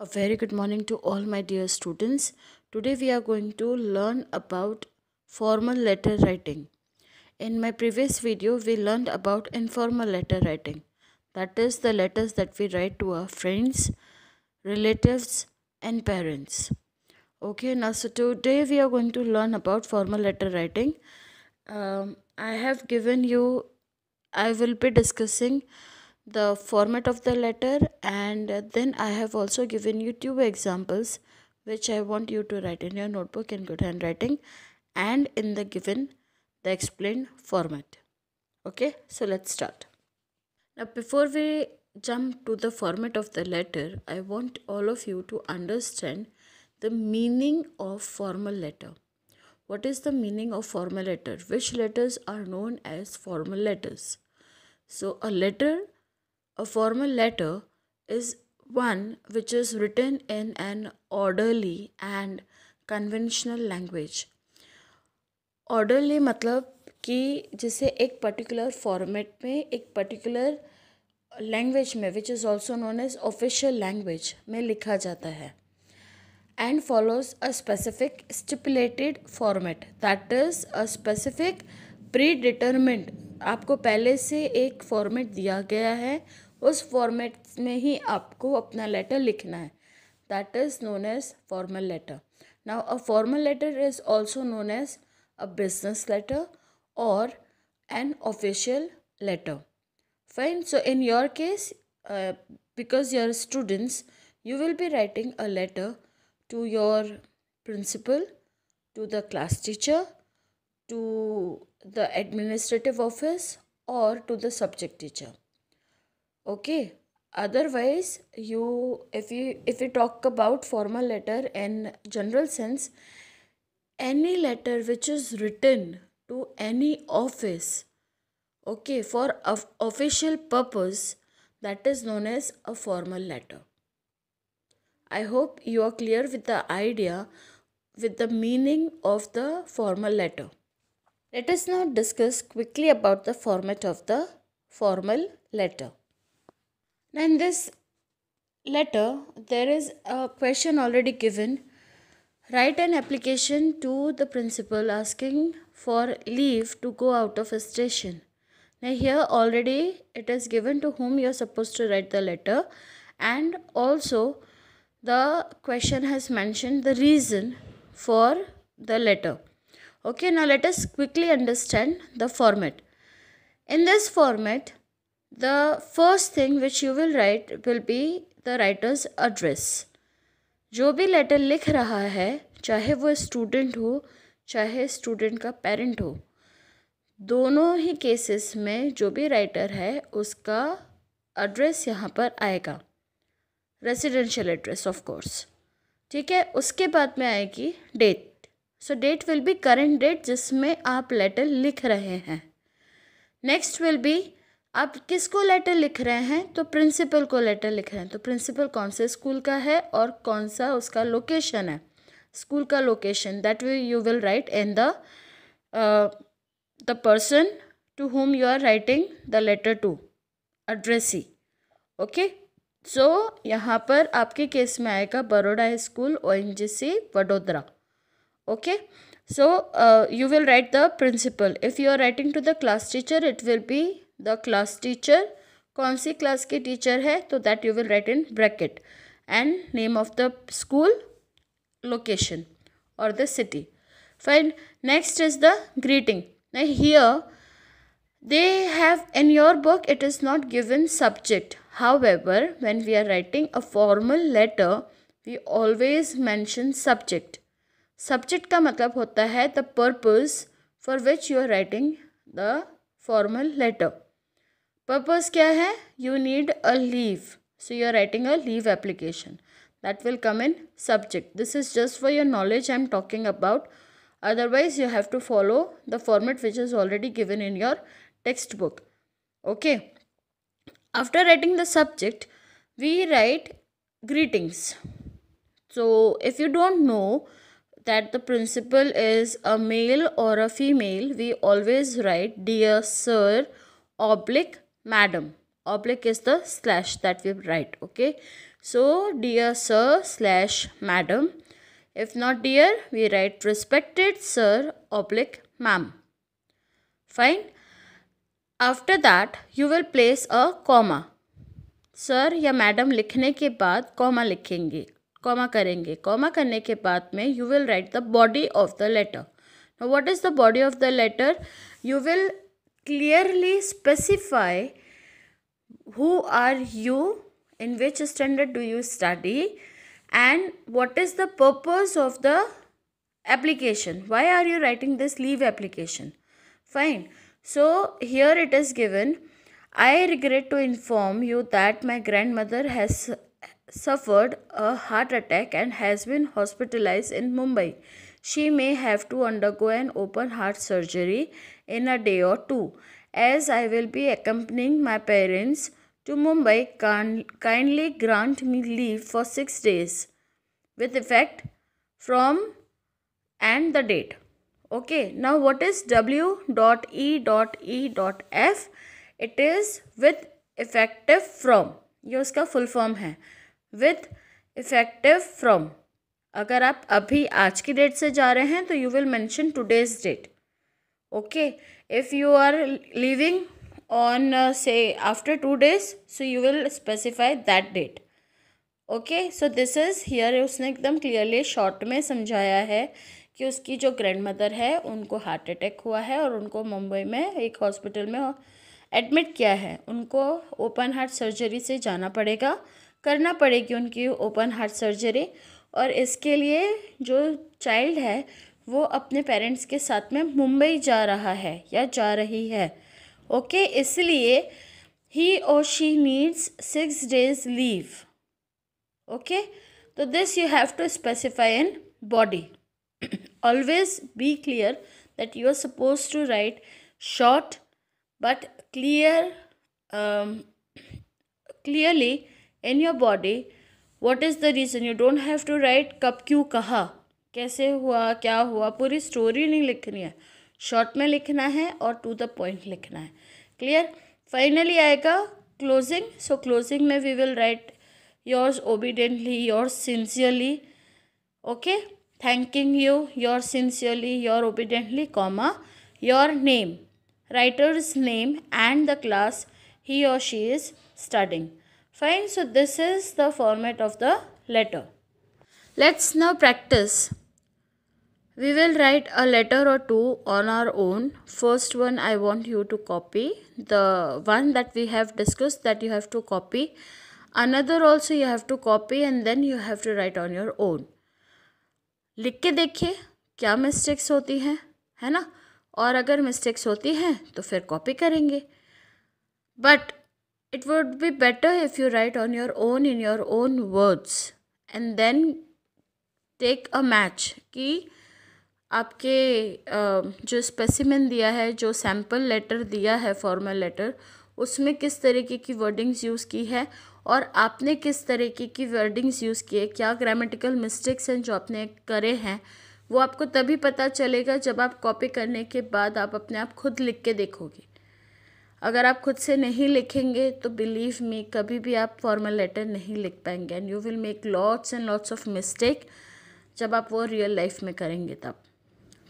A very good morning to all my dear students. Today we are going to learn about formal letter writing. In my previous video we learned about informal letter writing. That is the letters that we write to our friends, relatives and parents. Okay now so today we are going to learn about formal letter writing. Um, I have given you, I will be discussing the format of the letter and then I have also given you two examples which I want you to write in your notebook in good handwriting and in the given the explained format okay so let's start now before we jump to the format of the letter I want all of you to understand the meaning of formal letter what is the meaning of formal letter which letters are known as formal letters so a letter A formal letter is one which is written in an orderly and conventional language. Orderly मतलब कि जिसे एक particular format में एक particular language में which is also known as official language में लिखा जाता है and follows a specific stipulated format that is a specific predetermined आपको पहले से एक फॉर्मेट दिया गया है उस फॉर्मेट में ही आपको अपना लेटर लिखना है that is known as formal letter now a formal letter is also known as a business letter और an official letter fine so in your case because your students you will be writing a letter to your principal to the class teacher to the administrative office और to the subject teacher okay otherwise you if you if you talk about formal letter in general sense any letter which is written to any office okay for of official purpose that is known as a formal letter i hope you are clear with the idea with the meaning of the formal letter let us now discuss quickly about the format of the formal letter now, in this letter, there is a question already given. Write an application to the principal asking for leave to go out of a station. Now, here already it is given to whom you are supposed to write the letter, and also the question has mentioned the reason for the letter. Okay, now let us quickly understand the format. In this format, the first thing which you will write will be the writer's address. जो भी letter लिख रहा है चाहे वो student हो चाहे student का पेरेंट हो दोनों ही केसेस में जो भी राइटर है उसका एड्रेस यहाँ पर आएगा residential एड्रेस ऑफ कोर्स ठीक है उसके बाद में आएगी date so date will be current date जिसमें आप लेटर लिख रहे हैं नेक्स्ट विल बी आप किसको लेटर लिख रहे हैं तो प्रिंसिपल को लेटर लिख रहे हैं तो प्रिंसिपल कौन से स्कूल का है और कौन सा उसका लोकेशन है स्कूल का location that way you will write in the the person to whom you are writing the letter to address he okay so यहाँ पर आपके केस में आएगा Baroda school O N G C Vadodara okay so you will write the principal if you are writing to the class teacher it will be the class teacher कौन सी class के teacher है तो that you will write in bracket and name of the school location और the city fine next is the greeting here they have in your book it is not given subject however when we are writing a formal letter we always mention subject subject का मतलब होता है the purpose for which you are writing the formal letter purpose kya hai you need a leave so you are writing a leave application that will come in subject this is just for your knowledge i'm talking about otherwise you have to follow the format which is already given in your textbook okay after writing the subject we write greetings so if you don't know that the principal is a male or a female we always write dear sir oblique madam oblique is the slash that we write okay so dear sir slash madam if not dear we write respected sir oblique ma'am fine after that you will place a comma sir या madam लिखने के बाद comma लिखेंगे comma करेंगे comma करने के बाद में you will write the body of the letter what is the body of the letter you will clearly specify who are you, in which standard do you study, and what is the purpose of the application. Why are you writing this leave application? Fine. So here it is given. I regret to inform you that my grandmother has suffered a heart attack and has been hospitalized in Mumbai she may have to undergo an open heart surgery in a day or two. As I will be accompanying my parents to Mumbai, can, kindly grant me leave for six days with effect from and the date. Okay, now what is W.E.E.F? It is with effective from. ये full form form With effective from. अगर आप अभी आज की date से जा रहे हैं तो you will mention today's date okay if you are leaving on say after two days so you will specify that date okay so this is here उसने एकदम क्लियरली शॉर्ट में समझाया है कि उसकी जो ग्रैंड मदर है उनको हार्ट अटैक हुआ है और उनको मुंबई में एक हॉस्पिटल में एडमिट किया है उनको ओपन हार्ट सर्जरी से जाना पड़ेगा करना पड़ेगी उनकी ओपन हार्ट सर्जरी और इसके लिए जो चाइल्ड है वो अपने पेरेंट्स के साथ में मुंबई जा रहा है या जा रही है ओके इसलिए he or she needs six days leave okay तो this you have to specify in body always be clear that you are suppose to write short but clear clearly in your body what is the reason you don't have to write कब क्यों कहा कैसे हुआ क्या हुआ पूरी story नहीं लिखनी है शॉर्ट में लिखना है और टू द पॉइंट लिखना है क्लियर फाइनली आएगा क्लोजिंग सो क्लोजिंग में we will write yours obediently your sincerely okay thanking you your sincerely your obediently comma your name writer's name and the class he or she is starting Fine, so this is the format of the letter. Let's now practice. We will write a letter or two on our own. First one I want you to copy. The one that we have discussed that you have to copy. Another also you have to copy and then you have to write on your own. लिख के देखिए क्या mistakes होती हैं है ना और अगर मिस्टेक्स होती हैं तो फिर कॉपी करेंगे but it would be better if you write on your own in your own words and then take a match कि आपके जो स्पेसिमेंट दिया है जो सैम्पल लेटर दिया है फॉर्मल लेटर उसमें किस तरीके की वर्डिंग्स यूज़ की है और आपने किस तरीके की वर्डिंग्स यूज़ किए क्या ग्रामेटिकल मिस्टेक्स हैं जो आपने करे हैं वो आपको तभी पता चलेगा जब आप कॉपी करने के बाद आप अपने आप खुद लिख के देखोगे अगर आप खुद से नहीं लिखेंगे तो बिलीव मी कभी भी आप फॉर्मल लेटर नहीं लिख पाएंगे and you will make lots and lots of mistake जब आप वो रियल लाइफ में करेंगे तब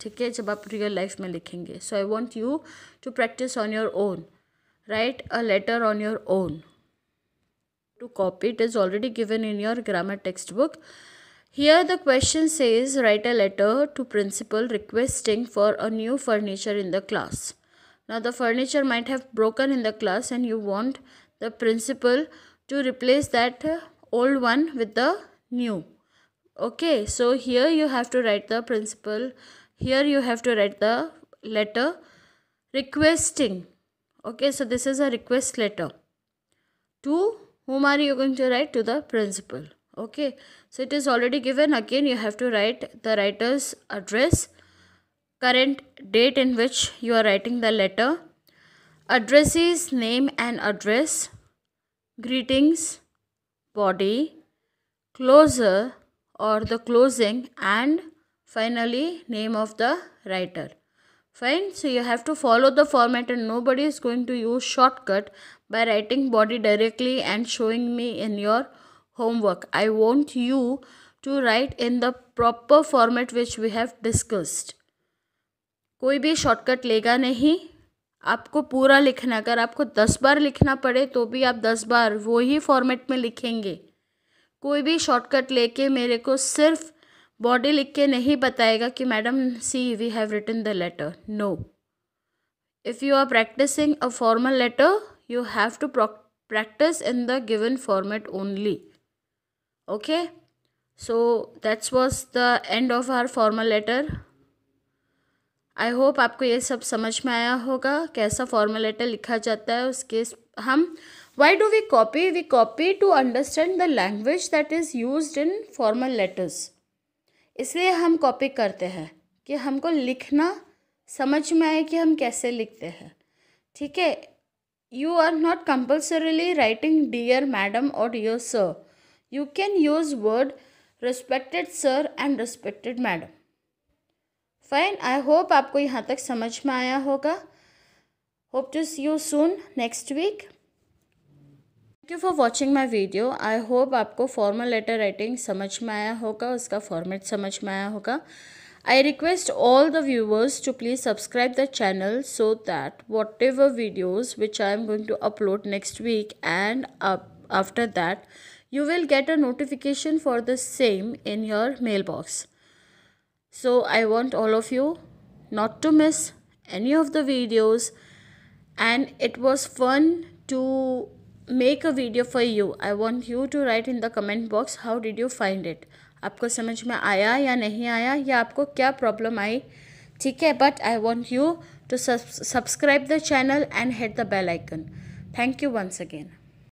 ठीक है जब आप रियल लाइफ में लिखेंगे so I want you to practice on your own write a letter on your own to copy it is already given in your grammar text book here the question says write a letter to principal requesting for a new furniture in the class Now the furniture might have broken in the class and you want the principal to replace that uh, old one with the new. Okay, so here you have to write the principal. Here you have to write the letter requesting. Okay, so this is a request letter. To whom are you going to write? To the principal okay so it is already given again you have to write the writer's address current date in which you are writing the letter addresses, name and address greetings body closer or the closing and finally name of the writer fine so you have to follow the format and nobody is going to use shortcut by writing body directly and showing me in your homework i want you to write in the proper format which we have discussed कोई भी shortcut लेगा नहीं आपको पूरा लिखना अगर आपको दस बार लिखना पड़े तो भी आप दस बार वो ही फॉर्मेट में लिखेंगे कोई भी शॉर्टकट लेके मेरे को सिर्फ बॉडी लिख के नहीं बताएगा कि madam see we have written the letter no if you are practicing a formal letter you have to practice in the given format only okay so that's was the end of our formal letter I hope आपको ये सब समझ में आया होगा कैसा formal letter लिखा जाता है उसके हम why do we copy we copy to understand the language that is use in formal letters इसलिए हम कॉपी करते हैं कि हमको लिखना समझ में आए कि हम कैसे लिखते हैं ठीक है you are not compulsorily writing dear madam और dear sir you can use word respected sir and respected madam fine I hope आपको यहाँ तक समझ में आया होगा hope to see you soon next week thank you for watching my video I hope आपको formal letter writing समझ में आया होगा उसका फॉर्मेट समझ में आया होगा I request all the viewers to please subscribe the channel so that whatever videos which I am going to upload next week and up after that you will get a notification for the same in your mailbox. So I want all of you not to miss any of the videos and it was fun to make a video for you. I want you to write in the comment box how did you find it. Aapko samajh mein aaya ya nahi aaya ya aapko kya problem aayi. Theek hai but I want you to sub subscribe the channel and hit the bell icon. Thank you once again.